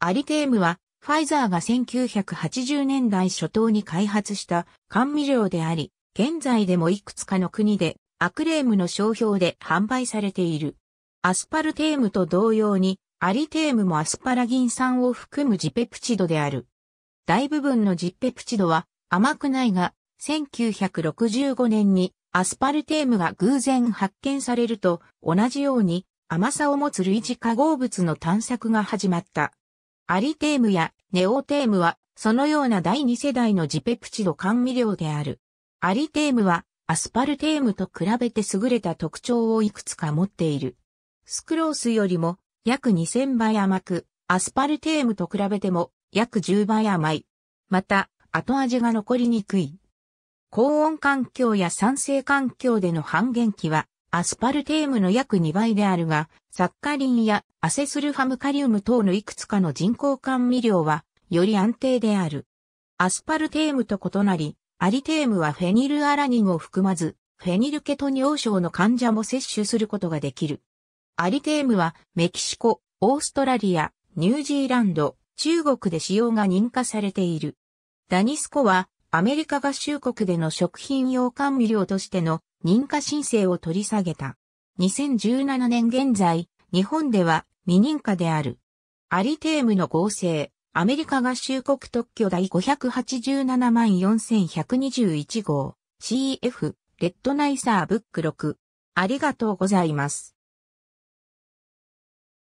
アリテームは、ファイザーが1980年代初頭に開発した甘味料であり、現在でもいくつかの国でアクレームの商標で販売されている。アスパルテームと同様に、アリテームもアスパラギン酸を含むジペプチドである。大部分のジペプチドは甘くないが、1965年にアスパルテームが偶然発見されると同じように甘さを持つ類似化合物の探索が始まった。アリテームやネオテームは、そのような第二世代のジペプチド甘味料である。アリテームは、アスパルテームと比べて優れた特徴をいくつか持っている。スクロースよりも約2000倍甘く、アスパルテームと比べても約10倍甘い。また、後味が残りにくい。高温環境や酸性環境での半減期はアスパルテームの約2倍であるが、サッカリンやアセスルファムカリウム等のいくつかの人工甘味料は、より安定である。アスパルテームと異なり、アリテームはフェニルアラニンを含まず、フェニルケトニョ症の患者も摂取することができる。アリテームはメキシコ、オーストラリア、ニュージーランド、中国で使用が認可されている。ダニスコはアメリカ合衆国での食品用甘味料としての認可申請を取り下げた。2017年現在、日本では未認可である。アリテームの合成、アメリカ合衆国特許第587万4121号 CF レッドナイサーブック6。ありがとうございます。